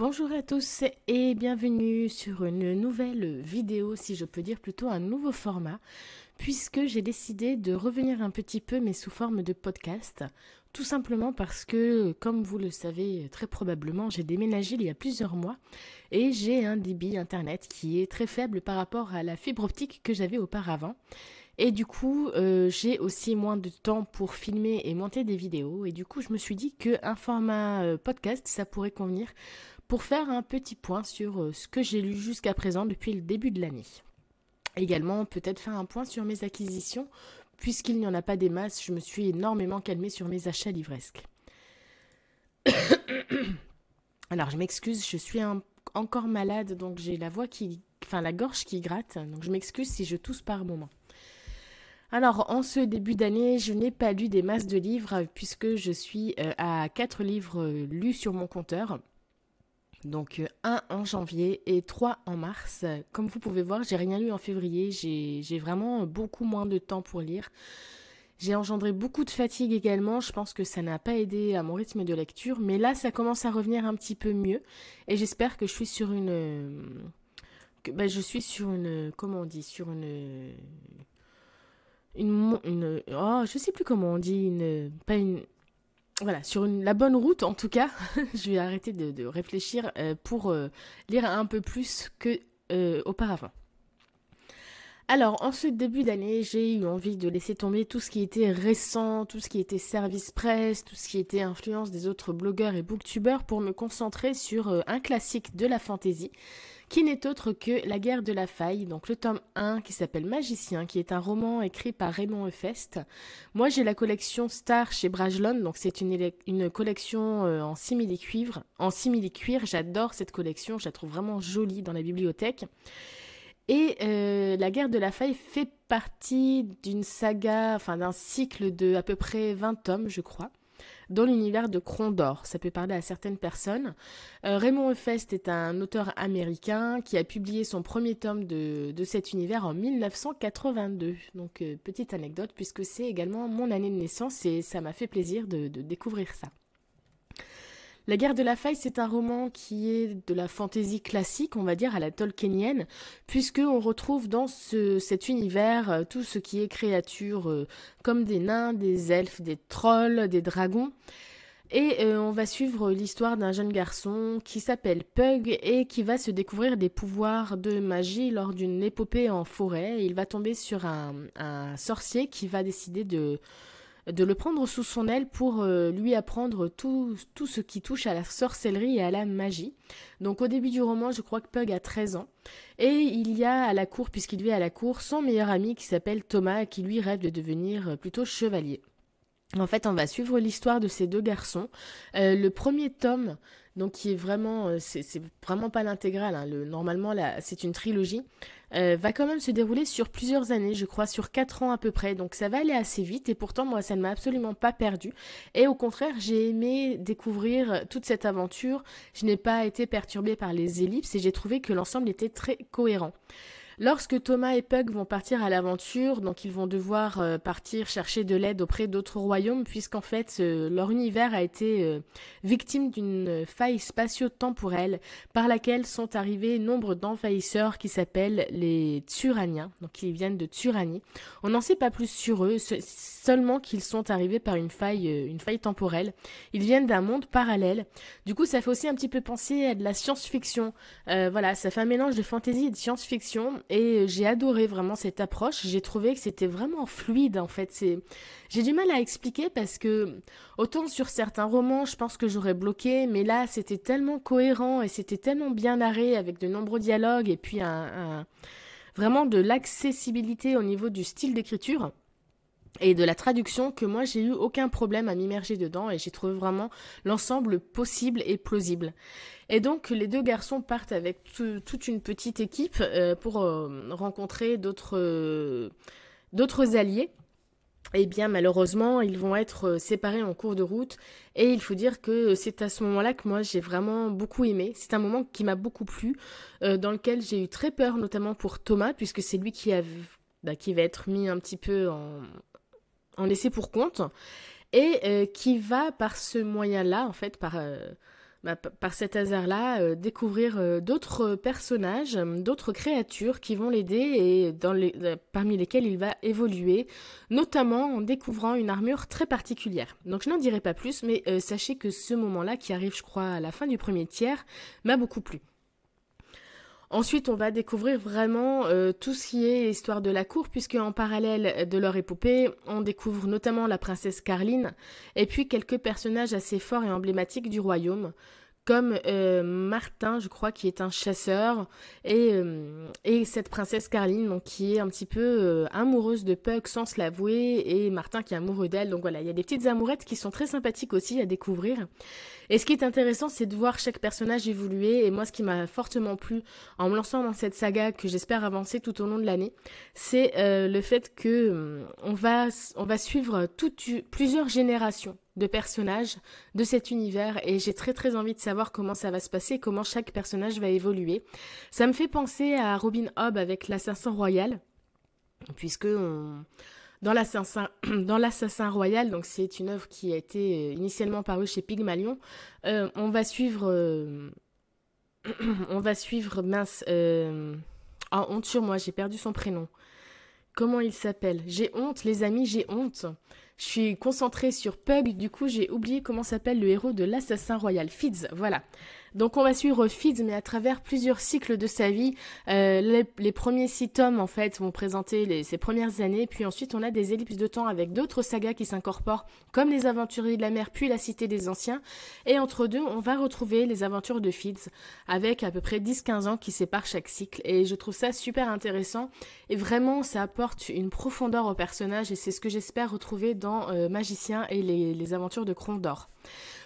Bonjour à tous et bienvenue sur une nouvelle vidéo, si je peux dire plutôt un nouveau format, puisque j'ai décidé de revenir un petit peu mais sous forme de podcast, tout simplement parce que, comme vous le savez très probablement, j'ai déménagé il y a plusieurs mois et j'ai un débit internet qui est très faible par rapport à la fibre optique que j'avais auparavant. Et du coup, euh, j'ai aussi moins de temps pour filmer et monter des vidéos. Et du coup, je me suis dit qu'un format euh, podcast, ça pourrait convenir pour faire un petit point sur euh, ce que j'ai lu jusqu'à présent depuis le début de l'année. Également, peut-être faire un point sur mes acquisitions. Puisqu'il n'y en a pas des masses, je me suis énormément calmée sur mes achats livresques. Alors, je m'excuse, je suis encore malade, donc j'ai la voix qui. Enfin, la gorge qui gratte, donc je m'excuse si je tousse par moment. Alors, en ce début d'année, je n'ai pas lu des masses de livres, puisque je suis euh, à 4 livres euh, lus sur mon compteur. Donc euh, un en janvier et trois en mars. Comme vous pouvez voir, j'ai rien lu en février, j'ai vraiment beaucoup moins de temps pour lire. J'ai engendré beaucoup de fatigue également, je pense que ça n'a pas aidé à mon rythme de lecture, mais là ça commence à revenir un petit peu mieux et j'espère que je suis sur une... Ben, je suis sur une... comment on dit Sur une... Une, oh, je sais plus comment on dit, une, pas une, voilà, sur la bonne route en tout cas. je vais arrêter de, réfléchir euh, pour euh, lire un peu plus que euh, auparavant. Alors, en ce début d'année, j'ai eu envie de laisser tomber tout ce qui était récent, tout ce qui était service presse, tout ce qui était influence des autres blogueurs et booktubeurs pour me concentrer sur un classique de la fantaisie qui n'est autre que La guerre de la faille, donc le tome 1 qui s'appelle Magicien, qui est un roman écrit par Raymond Eufest. Moi j'ai la collection Star chez Brajlon, donc c'est une, une, collection euh, en simili-cuivre. En simili-cuir, j'adore cette collection, je la trouve vraiment jolie dans la bibliothèque. Et euh, la guerre de la faille fait partie d'une saga, enfin d'un cycle de à peu près 20 tomes, je crois dans l'univers de d'Or Ça peut parler à certaines personnes. Euh, Raymond Fest est un auteur américain qui a publié son premier tome de, de cet univers en 1982. Donc euh, petite anecdote puisque c'est également mon année de naissance et ça m'a fait plaisir de découvrir ça. La guerre de la faille, c'est un roman qui est de la fantaisie classique, on va dire, à la tolkienienne, puisqu'on retrouve dans cet univers euh, tout ce qui est créature, euh, comme des nains, des elfes, des trolls, des dragons. Et euh, on va suivre l'histoire d'un jeune garçon qui s'appelle Pug et qui va se découvrir des pouvoirs de magie lors d'une épopée en forêt. Il va tomber sur un sorcier qui va décider de de le prendre sous son aile pour euh, lui apprendre tout, tout, ce qui touche à la sorcellerie et à la magie. Donc au début du roman, je crois que Pug a 13 ans. Et il y a à la cour, puisqu'il vit à la cour, son meilleur ami qui s'appelle Thomas, qui lui rêve de devenir euh, plutôt chevalier. En fait, on va suivre l'histoire de ces deux garçons. Euh, le premier tome donc qui est vraiment, euh, c'est vraiment pas l'intégrale. Hein. Normalement, c'est une trilogie. Euh, va quand même se dérouler sur plusieurs années, je crois, sur quatre ans à peu près. Donc ça va aller assez vite et pourtant, moi, ça ne m'a absolument pas perdu. Et au contraire, j'ai aimé découvrir toute cette aventure. Je n'ai pas été perturbée par les ellipses et j'ai trouvé que l'ensemble était très cohérent. Lorsque Thomas et Pug vont partir à l'aventure, donc ils vont devoir euh, partir chercher de l'aide auprès d'autres royaumes, puisqu'en fait leur univers a été euh, victime d'une euh, faille spatio-temporelle par laquelle sont arrivés nombre d'envahisseurs qui s'appellent les Turaniens, donc ils viennent de Turanie. On n'en sait pas plus sur eux, seulement qu'ils sont arrivés par une faille, une faille temporelle. Ils viennent d'un monde parallèle. Du coup, ça fait aussi un petit peu penser à de la science-fiction. voilà, ça fait un mélange de fantasy et de science-fiction et euh, j'ai adoré vraiment cette approche. J'ai trouvé que c'était vraiment fluide en fait. j'ai du mal à expliquer parce que autant sur certains romans, je pense que j'aurais bloqué, mais là c'était tellement cohérent et c'était tellement bien narré avec de nombreux dialogues et puis vraiment de l'accessibilité au niveau du style d'écriture et de la traduction que moi j'ai eu aucun problème à m'immerger dedans et j'ai trouvé vraiment l'ensemble possible et plausible. Et donc les deux garçons partent avec toute une petite équipe euh, pour euh, rencontrer d'autres euh, d'autres alliés. Et eh bien malheureusement, ils vont être séparés en cours de route et il faut dire que c'est à ce moment-là que moi j'ai vraiment beaucoup aimé. C'est un moment qui m'a beaucoup plu, dans lequel j'ai eu très peur notamment pour Thomas puisque c'est lui qui a bah, qui va être mis un petit peu en, en laissé pour compte, et euh, qui va par ce moyen-là, en fait, par, euh, bah, par cet hasard-là, euh, découvrir d'autres personnages, d'autres créatures qui vont l'aider et dans les, parmi lesquelles il va évoluer, notamment en découvrant une armure très particulière. Donc je n'en dirai pas plus, mais sachez que ce moment-là, qui arrive je crois à la fin du premier tiers, m'a beaucoup plu. Ensuite, on va découvrir vraiment euh, tout ce qui est histoire de la cour, puisque en parallèle de leur épopée, on découvre notamment la princesse Carline, et puis quelques personnages assez forts et emblématiques du royaume, comme euh, Martin, je crois, qui est un chasseur, euh, et, cette princesse Carline, donc, qui est un petit peu amoureuse de Puck sans se l'avouer, et Martin qui est amoureux d'elle. Donc voilà, il y a des petites amourettes qui sont très sympathiques aussi à découvrir. Et ce qui est intéressant, c'est de voir chaque personnage évoluer. Et moi, ce qui m'a fortement plu en me lançant dans cette saga que j'espère avancer tout au long de l'année, c'est euh, le fait que hum, on va on va suivre plusieurs générations de personnages de cet univers et j'ai très très envie de savoir comment ça va se passer, comment chaque personnage va évoluer. Ça me fait penser à Robin Hobb avec l'Assassin Royal, puisque on, dans l'Assassin Royal, donc c'est une œuvre qui a été euh, initialement parue chez Pygmalion, euh, on va suivre... Euh, on va suivre, mince... Euh, ah, oh, honte sur moi, j'ai perdu son prénom. Comment il s'appelle J'ai honte, les amis, j'ai honte. Je suis concentrée sur Pug, du coup j'ai oublié comment s'appelle le héros de l'Assassin Royal, Fitz, voilà. Donc on va suivre Fitz, mais à travers plusieurs cycles de sa vie. Euh, les, premiers six tomes, en fait, vont présenter ses premières années, puis ensuite on a des ellipses de temps avec d'autres sagas qui s'incorporent, comme Les Aventuriers de la Mer, puis La Cité des Anciens. Et entre deux, on va retrouver les aventures de Fitz, avec à peu près 10-15 ans qui séparent chaque cycle. Et je trouve ça super intéressant, et vraiment ça apporte une profondeur au personnage, et c'est ce que j'espère retrouver dans euh, Magicien et les, aventures de Crondor.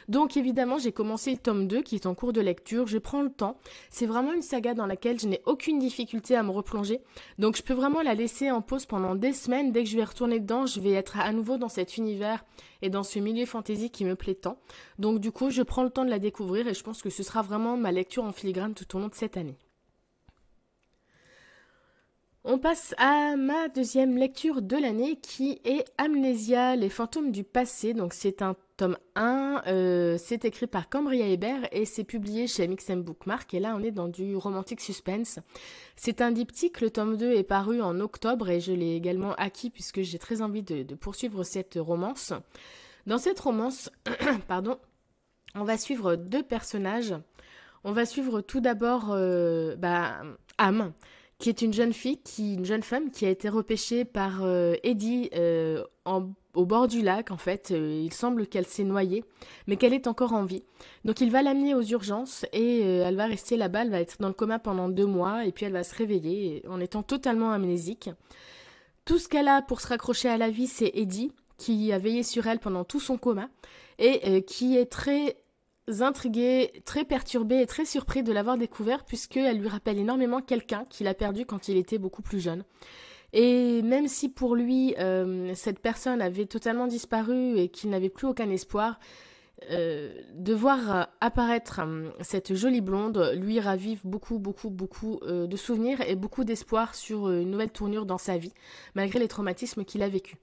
Donc évidemment, j'ai commencé le tome 2 qui est en cours de lecture, je prends le temps. C'est vraiment une saga dans laquelle je n'ai aucune difficulté à me replonger. Donc je peux vraiment la laisser en pause pendant des semaines. Dès que je vais retourner dedans, je vais être à nouveau dans cet univers et dans ce milieu fantasy qui me plaît tant. Donc du coup, je prends le temps de la découvrir et je pense que ce sera vraiment ma lecture en filigrane tout au long de cette année. On passe à ma deuxième lecture de l'année qui est Amnésia, les fantômes du passé. Donc c'est un Tome 1, euh, c'est écrit par Cambria Hébert et c'est publié chez MXM Bookmark. Et là, on est dans du romantique suspense. C'est un diptyque. Le tome 2 est paru en octobre et je l'ai également acquis puisque j'ai très envie de, poursuivre cette romance. Dans cette romance, pardon, on va suivre deux personnages. On va suivre tout d'abord euh, bah, Am, qui est une jeune fille, qui, une jeune femme qui a été repêchée par euh, Eddie en au bord du lac, en fait, euh, il semble qu'elle s'est noyée, mais qu'elle est encore en vie. Donc il va l'amener aux urgences et euh, elle va rester là-bas, elle va être dans le coma pendant deux mois et puis elle va se réveiller en étant totalement amnésique. Tout ce qu'elle a pour se raccrocher à la vie, c'est Eddie, qui a veillé sur elle pendant tout son coma et euh, qui est très intrigué, très perturbé et très surpris de l'avoir découvert puisqu'elle lui rappelle énormément quelqu'un qu'il a perdu quand il était beaucoup plus jeune. Et même si pour lui, euh, cette personne avait totalement disparu et qu'il n'avait plus aucun espoir, euh, de voir euh, apparaître cette jolie blonde lui ravive beaucoup, beaucoup, beaucoup de souvenirs et beaucoup d'espoir sur une nouvelle tournure dans sa vie, malgré les traumatismes qu'il a vécus.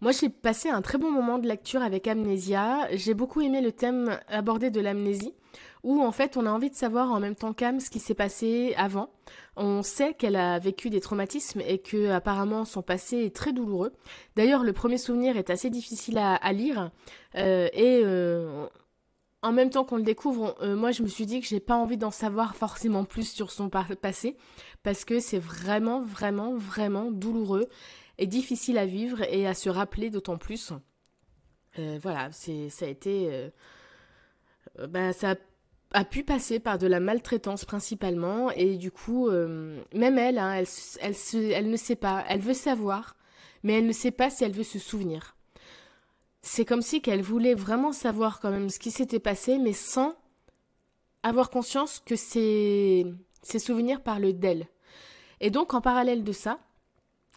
Moi, j'ai passé un très bon moment de lecture avec Amnésia. J'ai beaucoup aimé le thème abordé de l'amnésie, où en fait on a envie de savoir en même temps qu'Am ce qui s'est passé avant. On sait qu'elle a vécu des traumatismes et que apparemment son passé est très douloureux. D'ailleurs le premier souvenir est assez difficile à, lire euh, et euh, en même temps qu'on le découvre, euh, moi je me suis dit que j'ai pas envie d'en savoir forcément plus sur son passé parce que c'est vraiment vraiment vraiment douloureux et difficile à vivre et à se rappeler d'autant plus. voilà, c'est ça a été bah, ça a pu passer par de la maltraitance principalement et du coup euh, même elle, hein, elle, ne sait pas, elle veut savoir mais elle ne sait pas si elle veut se souvenir. C'est comme si qu'elle voulait vraiment savoir quand même ce qui s'était passé mais sans avoir conscience que ces ses souvenirs parlent d'elle. Et donc en parallèle de ça,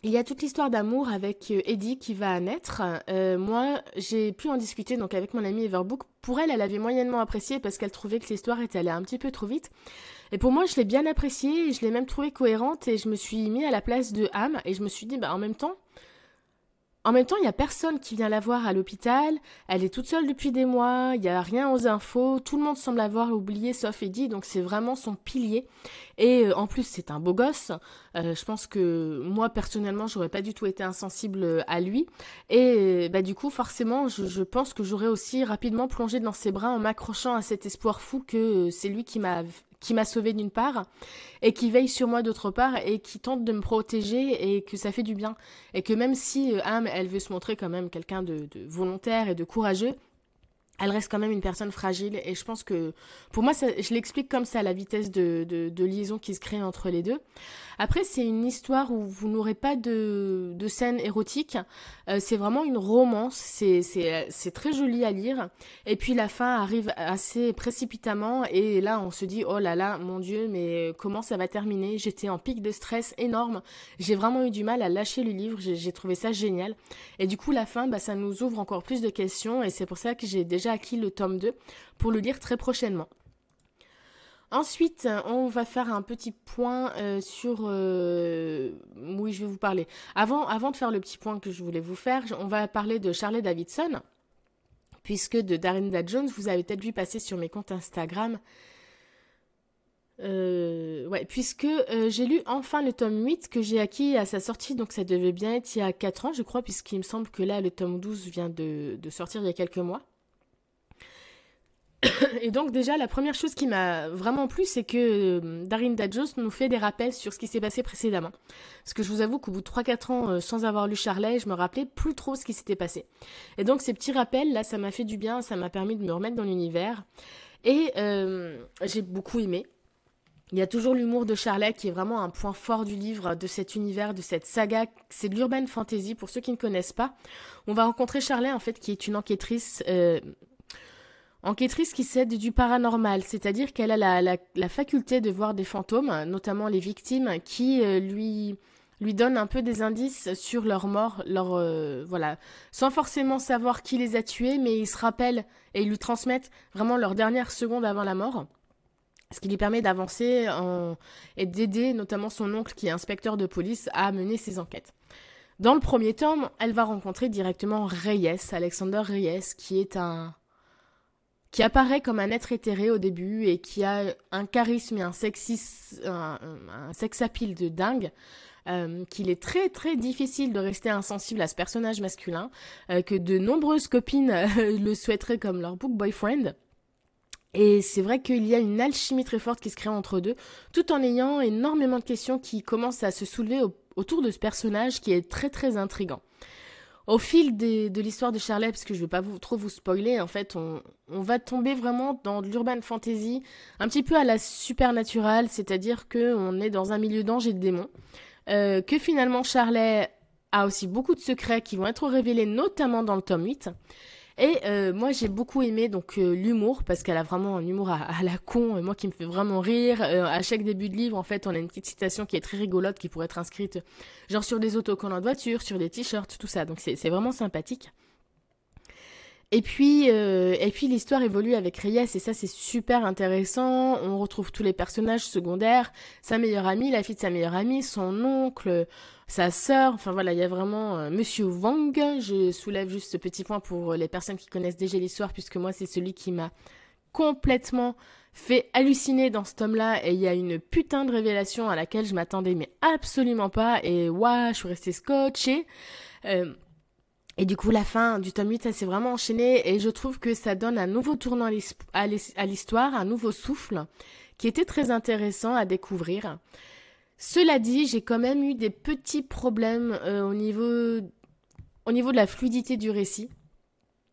il y a toute l'histoire d'amour avec euh, Eddie qui va naître. Euh, moi, j'ai pu en discuter donc avec mon amie Everbook. Pour elle, elle avait moyennement apprécié parce qu'elle trouvait que l'histoire était allée un petit peu trop vite. Et pour moi, je l'ai bien appréciée je l'ai même trouvée cohérente et je me suis mis à la place de Ham et je me suis dit, bah en même temps, en même temps, il n'y a personne qui vient la voir à l'hôpital, elle est toute seule depuis des mois, il n'y a rien aux infos, tout le monde semble avoir oublié sauf Eddie, donc c'est vraiment son pilier. Et euh, en plus, c'est un beau gosse, euh, je pense que moi personnellement, j'aurais pas du tout été insensible euh, à lui. Et bah, du coup, forcément, je, je pense que j'aurais aussi rapidement plongé dans ses bras en m'accrochant à cet espoir fou que c'est lui qui m'a qui m'a sauvée d'une part et qui veille sur moi d'autre part et qui tente de me protéger et que ça fait du bien. Et que même si euh, elle veut se montrer quand même quelqu'un de volontaire et de courageux, elle reste quand même une personne fragile. Et je pense que, pour moi, ça, je l'explique comme ça, la vitesse de, de, de, liaison qui se crée entre les deux. Après, c'est une histoire où vous n'aurez pas de, de scène érotique. Euh, c'est vraiment une romance. C'est très joli à lire. Et puis, la fin arrive assez précipitamment. Et là, on se dit, oh là là, mon Dieu, mais comment ça va terminer J'étais en pic de stress énorme. J'ai vraiment eu du mal à lâcher le livre. J'ai trouvé ça génial. Et du coup, la fin, bah, ça nous ouvre encore plus de questions. Et c'est pour ça que j'ai déjà acquis le tome 2 pour le lire très prochainement. Ensuite, on va faire un petit point euh, sur... Euh, oui, je vais vous parler. Avant, avant de faire le petit point que je voulais vous faire, on va parler de Charlie Davidson, puisque de Darinda Jones, vous avez peut-être vu passer sur mes comptes Instagram. Euh, ouais, puisque j'ai lu enfin le tome 8 que j'ai acquis à sa sortie, donc ça devait bien être il y a 4 ans, je crois, puisqu'il me semble que là, le tome 12 vient de sortir il y a quelques mois. Et donc déjà, la première chose qui m'a vraiment plu, c'est que euh, Darin Dajos nous fait des rappels sur ce qui s'est passé précédemment. Parce que je vous avoue qu'au bout de 3-4 ans euh, sans avoir lu Charlet, je me rappelais plus trop ce qui s'était passé. Et donc ces petits rappels, là, ça m'a fait du bien, ça m'a permis de me remettre dans l'univers. Et euh, j'ai beaucoup aimé. Il y a toujours l'humour de Charlet qui est vraiment un point fort du livre, de cet univers, de cette saga. C'est de l'urban fantasy pour ceux qui ne connaissent pas. On va rencontrer Charlet en fait qui est une enquêtrice Enquêtrice qui s'aide du paranormal, c'est-à-dire qu'elle a la, faculté de voir des fantômes, notamment les victimes, qui euh, lui, lui donnent un peu des indices sur leur mort, leur, euh, voilà, sans forcément savoir qui les a tués, mais ils se rappellent et ils lui transmettent vraiment leurs dernière secondes avant la mort. Ce qui lui permet d'avancer et d'aider notamment son oncle qui est inspecteur de police à mener ses enquêtes. Dans le premier tome, elle va rencontrer directement Reyes, Alexander Reyes, qui est un, qui apparaît comme un être éthéré au début et qui a un charisme et un sexisme, un, sex appeal de dingue, euh, qu'il est très très difficile de rester insensible à ce personnage masculin, euh, que de nombreuses copines euh, le souhaiteraient comme leur book boyfriend. Et c'est vrai qu'il y a une alchimie très forte qui se crée entre deux, tout en ayant énormément de questions qui commencent à se soulever autour de ce personnage qui est très très intrigant. Au fil de l'histoire de Charlet, parce que je ne vais pas trop vous spoiler, en fait, on, va tomber vraiment dans de l'urban fantasy, un petit peu à la supernaturale, c'est-à-dire qu'on est dans un milieu d'anges et de démons. Euh, que finalement Charlet a aussi beaucoup de secrets qui vont être révélés notamment dans le tome 8. Et euh, moi, j'ai beaucoup aimé donc euh, l'humour parce qu'elle a vraiment un humour à, la con, et moi qui me fait vraiment rire. Euh, à chaque début de livre, en fait, on a une petite citation qui est très rigolote, qui pourrait être inscrite genre sur des autocollants de voiture, sur des t-shirts, tout ça. Donc c'est vraiment sympathique. Et puis, euh, et puis l'histoire évolue avec Reyes et ça c'est super intéressant. On retrouve tous les personnages secondaires, sa meilleure amie, la fille de sa meilleure amie, son oncle, sa sœur. Enfin voilà, il y a vraiment euh, Monsieur Wang. Je soulève juste ce petit point pour euh, les personnes qui connaissent déjà l'histoire puisque moi c'est celui qui m'a complètement fait halluciner dans ce tome-là et il y a une putain de révélation à laquelle je m'attendais mais absolument pas et waouh, je suis restée scotchée. Et du coup, la fin du tome 8, ça s'est vraiment enchaîné et je trouve que ça donne un nouveau tournant à l'histoire, un nouveau souffle qui était très intéressant à découvrir. Cela dit, j'ai quand même eu des petits problèmes euh, au, niveau, au niveau de la fluidité du récit.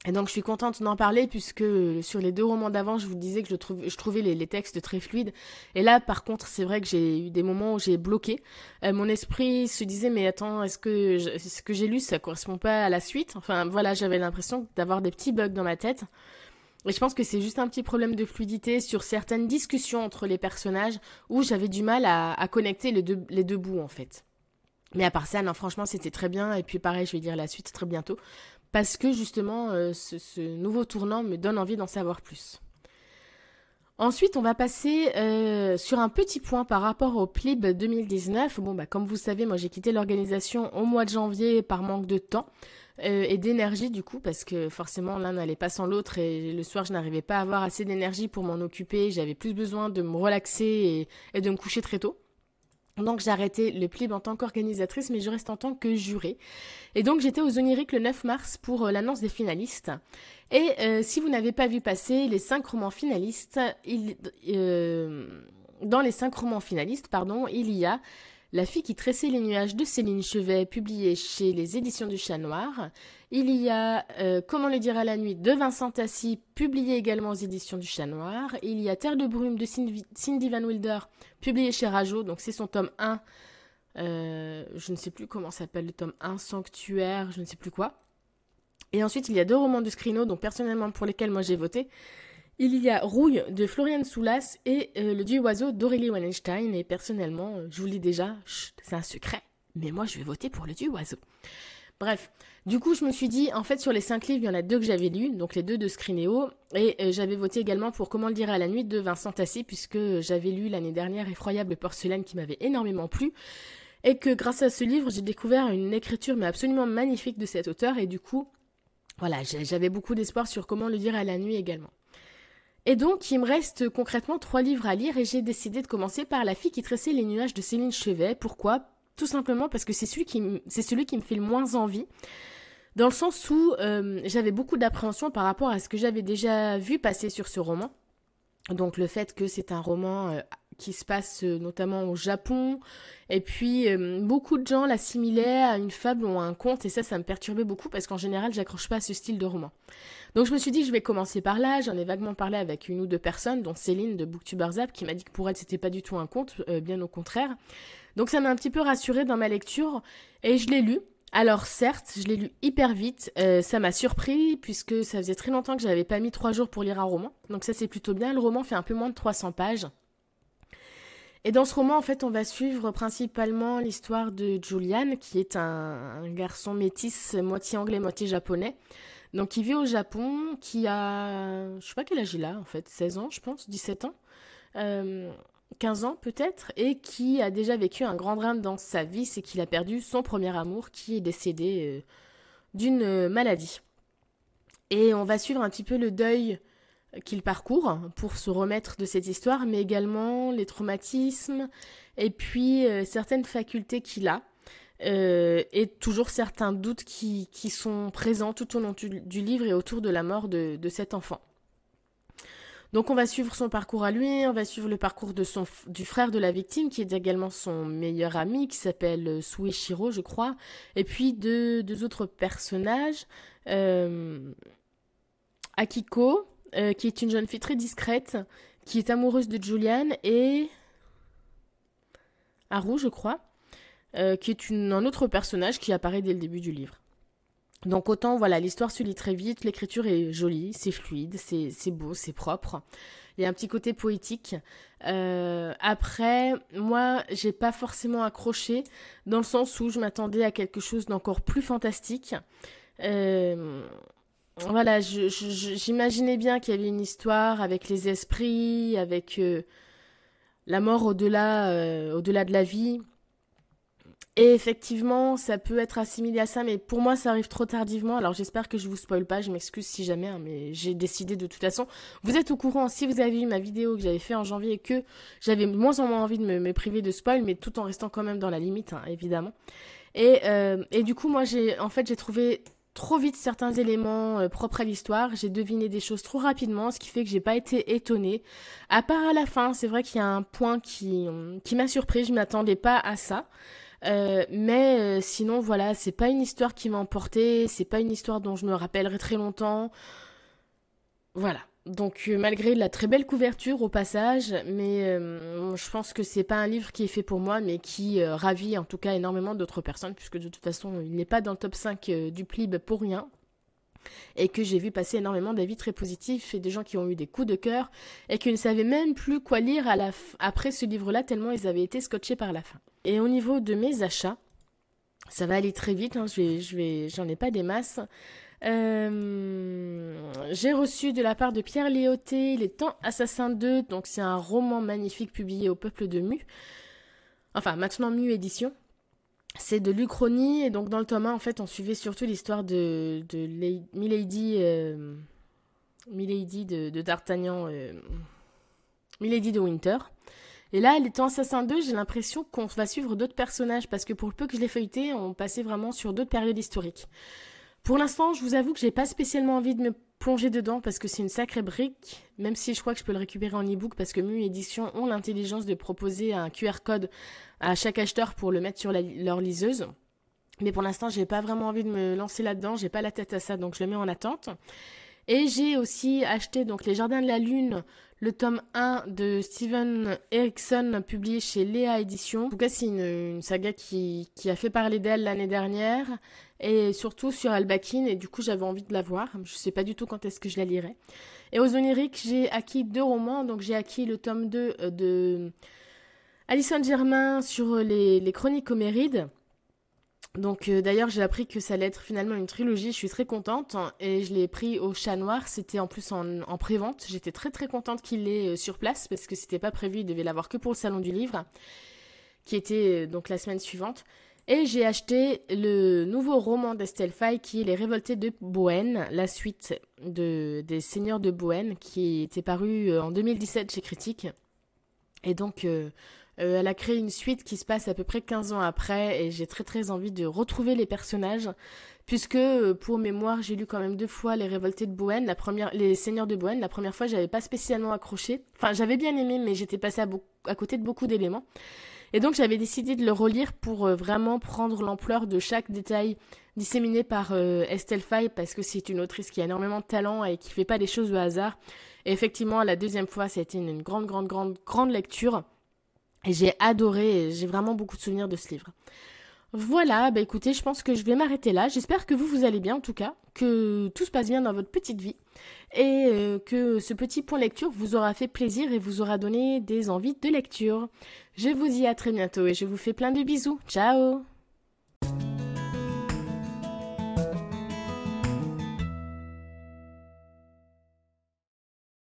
Et donc je suis contente d'en parler puisque euh, sur les deux romans d'avant, je vous disais que je, trouvais, les, textes très fluides. Et là, par contre, c'est vrai que j'ai eu des moments où j'ai bloqué. Euh, mon esprit se disait mais attends, est-ce que ce que j'ai lu ça correspond pas à la suite Enfin voilà, j'avais l'impression d'avoir des petits bugs dans ma tête. Et je pense que c'est juste un petit problème de fluidité sur certaines discussions entre les personnages où j'avais du mal à, connecter les deux, les deux bouts en fait. Mais à part ça, non, franchement, c'était très bien. Et puis pareil, je vais dire la suite très bientôt parce que justement euh, ce, nouveau tournant me donne envie d'en savoir plus. Ensuite, on va passer euh, sur un petit point par rapport au PLIB 2019. Bon, bah, comme vous savez, moi j'ai quitté l'organisation au mois de janvier par manque de temps euh, et d'énergie du coup, parce que forcément l'un n'allait pas sans l'autre et le soir je n'arrivais pas à avoir assez d'énergie pour m'en occuper. J'avais plus besoin de me relaxer et de me coucher très tôt. Donc j'ai arrêté le PLIB en tant qu'organisatrice, mais je reste en tant que jurée. Et donc j'étais aux Oniriques le 9 mars pour euh, l'annonce des finalistes. Et euh, si vous n'avez pas vu passer les cinq romans finalistes, il, euh, dans les cinq romans finalistes, pardon, il y a la fille qui tressait les nuages de Céline Chevet, publiée chez les éditions du Chat Noir. Il y a euh, Comment le dire à la nuit de Vincent Tassi, publié également aux éditions du Chat Noir. Il y a Terre de brume de Cindy Van Wilder, publié chez Rajo, donc c'est son tome 1. Euh, je ne sais plus comment s'appelle le tome 1, Sanctuaire, je ne sais plus quoi. Et ensuite, il y a deux romans de Scrino, dont personnellement pour lesquels moi j'ai voté. Il y a Rouille de Florian Soulas et euh, Le Dieu Oiseau d'Aurélie Wallenstein. Et personnellement, euh, je vous lis déjà, c'est un secret, mais moi je vais voter pour Le Dieu Oiseau. Bref, du coup, je me suis dit, en fait, sur les cinq livres, il y en a deux que j'avais lus, donc les deux de Scrineo, et euh, j'avais voté également pour Comment le dire à la nuit de Vincent Tassé, puisque j'avais lu l'année dernière Effroyable porcelaine qui m'avait énormément plu, et que grâce à ce livre, j'ai découvert une écriture mais absolument magnifique de cet auteur, et du coup, voilà, j'avais beaucoup d'espoir sur Comment le dire à la nuit également. Et donc, il me reste concrètement trois livres à lire et j'ai décidé de commencer par La fille qui tressait les nuages de Céline Chevet. Pourquoi Tout simplement parce que c'est celui, qui c'est celui qui me fait le moins envie. Dans le sens où euh, j'avais beaucoup d'appréhension par rapport à ce que j'avais déjà vu passer sur ce roman. Donc le fait que c'est un roman euh, qui se passe euh, notamment au Japon. Et puis, euh, beaucoup de gens l'assimilaient à une fable ou à un conte, et ça, ça me perturbait beaucoup parce qu'en général, j'accroche pas à ce style de roman. Donc, je me suis dit, je vais commencer par là. J'en ai vaguement parlé avec une ou deux personnes, dont Céline de Booktuberzap, qui m'a dit que pour elle, c'était pas du tout un conte, euh, bien au contraire. Donc, ça m'a un petit peu rassurée dans ma lecture, et je l'ai lu. Alors certes, je l'ai lu hyper vite, ça m'a surpris puisque ça faisait très longtemps que n'avais pas mis trois jours pour lire un roman, donc ça c'est plutôt bien, le roman fait un peu moins de 300 pages, et dans ce roman, en fait, on va suivre principalement l'histoire de Julian, qui est un, garçon métis, moitié anglais, moitié japonais. Donc, il vit au Japon, qui a. Je sais pas quel âge il a, en fait, 16 ans, je pense, 17 ans. 15 euh, ans peut-être, et qui a déjà vécu un grand drame dans sa vie, c'est qu'il a perdu son premier amour qui est décédé euh, d'une euh, maladie. Et on va suivre un petit peu le deuil qu'il parcourt pour se remettre de cette histoire, mais également les traumatismes et puis euh, certaines facultés qu'il a. Euh, et toujours certains doutes qui, sont présents tout au long du, livre et autour de la mort de, cet enfant. Donc on va suivre son parcours à lui, on va suivre le parcours de son, du frère de la victime, qui est également son meilleur ami, qui s'appelle euh, Shiro, je crois, et puis deux, autres personnages, Akiko, euh, qui est une jeune fille très discrète, qui est amoureuse de Julian et Haru, je crois, euh, qui est un autre personnage qui apparaît dès le début du livre. Donc autant, voilà, l'histoire se lit très vite, l'écriture est jolie, c'est fluide, c'est beau, c'est propre. Il y a un petit côté poétique. Euh, après, moi, j'ai pas forcément accroché, dans le sens où je m'attendais à quelque chose d'encore plus fantastique voilà, j'imaginais bien qu'il y avait une histoire avec les esprits, avec euh, la mort au-delà, euh, au-delà de la vie. Et effectivement, ça peut être assimilé à ça, mais pour moi, ça arrive trop tardivement. Alors j'espère que je vous spoil pas, je m'excuse si jamais, hein, mais j'ai décidé de toute façon. Vous êtes au courant, si vous avez vu ma vidéo que j'avais fait en janvier et que j'avais moins en moins envie de me, priver de spoil, mais tout en restant quand même dans la limite, hein, évidemment. Et, euh, et, du coup, moi, j'ai en fait, j'ai trouvé trop vite certains éléments euh, propres à l'histoire, j'ai deviné des choses trop rapidement, ce qui fait que j'ai pas été étonnée. À part à la fin, c'est vrai qu'il y a un point qui, qui m'a surpris, je m'attendais pas à ça. Euh, mais euh, sinon, voilà, c'est pas une histoire qui m'a emportée, c'est pas une histoire dont je me rappellerai très longtemps. Voilà. Donc euh, malgré la très belle couverture au passage, mais euh, je pense que c'est pas un livre qui est fait pour moi, mais qui euh, ravit en tout cas énormément d'autres personnes, puisque de toute façon il n'est pas dans le top 5 du PLIB pour rien, et que j'ai vu passer énormément d'avis très positifs et des gens qui ont eu des coups de cœur, et qui ne savaient même plus quoi lire après ce livre-là, tellement ils avaient été scotchés par la fin. Et au niveau de mes achats, ça va aller très vite, hein, je vais, j'en ai pas des masses. Euh, j'ai reçu de la part de Pierre Léoté Les Temps Assassins 2, donc c'est un roman magnifique publié au Peuple de Mu. Enfin, maintenant Mu Édition. C'est de l'Uchronie, et donc dans le tome en fait, on suivait surtout l'histoire de, de euh, Milady, de, D'Artagnan, euh, Milady de Winter. Et là, les temps Assassins 2, j'ai l'impression qu'on va suivre d'autres personnages, parce que pour le peu que je l'ai feuilleté, on passait vraiment sur d'autres périodes historiques. Pour l'instant, je vous avoue que j'ai pas spécialement envie de me plonger dedans parce que c'est une sacrée brique, même si je crois que je peux le récupérer en e-book parce que Mu Édition ont l'intelligence de proposer un QR code à chaque acheteur pour le mettre sur leur liseuse. Mais pour l'instant, j'ai pas vraiment envie de me lancer là-dedans, j'ai pas la tête à ça, donc je le mets en attente. Et j'ai aussi acheté donc Les Jardins de la Lune, le tome 1 de Steven Erickson, publié chez Léa Édition. En tout cas, c'est une, saga qui a fait parler d'elle l'année dernière et surtout sur al et du coup j'avais envie de la voir. Je ne sais pas du tout quand est-ce que je la lirai. Et aux oniriques, j'ai acquis deux romans, donc j'ai acquis le tome 2 euh, de Alison Germain sur euh, les, chroniques homérides. Donc euh, d'ailleurs j'ai appris que ça allait être finalement une trilogie, je suis très contente et je l'ai pris au chat noir, c'était en plus en, prévente pré j'étais très très contente qu'il l'ait sur place parce que c'était pas prévu, il devait l'avoir que pour le salon du livre qui était donc la semaine suivante. Et j'ai acheté le nouveau roman d'Estelle Fay qui est Les Révoltés de Bohème, la suite de, des Seigneurs de Bohème qui était paru euh, en 2017 chez Critique. Et donc, euh, euh, elle a créé une suite qui se passe à peu près 15 ans après et j'ai très très envie de retrouver les personnages puisque pour mémoire j'ai lu quand même deux fois les révoltés de Bohème, la première, les seigneurs de Bohème, la première fois j'avais pas spécialement accroché, enfin j'avais bien aimé mais j'étais passé à, côté de beaucoup d'éléments et donc j'avais décidé de le relire pour euh, vraiment prendre l'ampleur de chaque détail disséminé par euh, Estelle Fay parce que c'est une autrice qui a énormément de talent et qui fait pas des choses au hasard. Et effectivement, la deuxième fois, ça a été une, une grande, grande, grande, grande lecture. Et j'ai adoré, j'ai vraiment beaucoup de souvenirs de ce livre. Voilà, bah écoutez, je pense que je vais m'arrêter là. J'espère que vous, vous allez bien en tout cas, que tout se passe bien dans votre petite vie et euh, que ce petit point lecture vous aura fait plaisir et vous aura donné des envies de lecture. Je vous dis à très bientôt et je vous fais plein de bisous. Ciao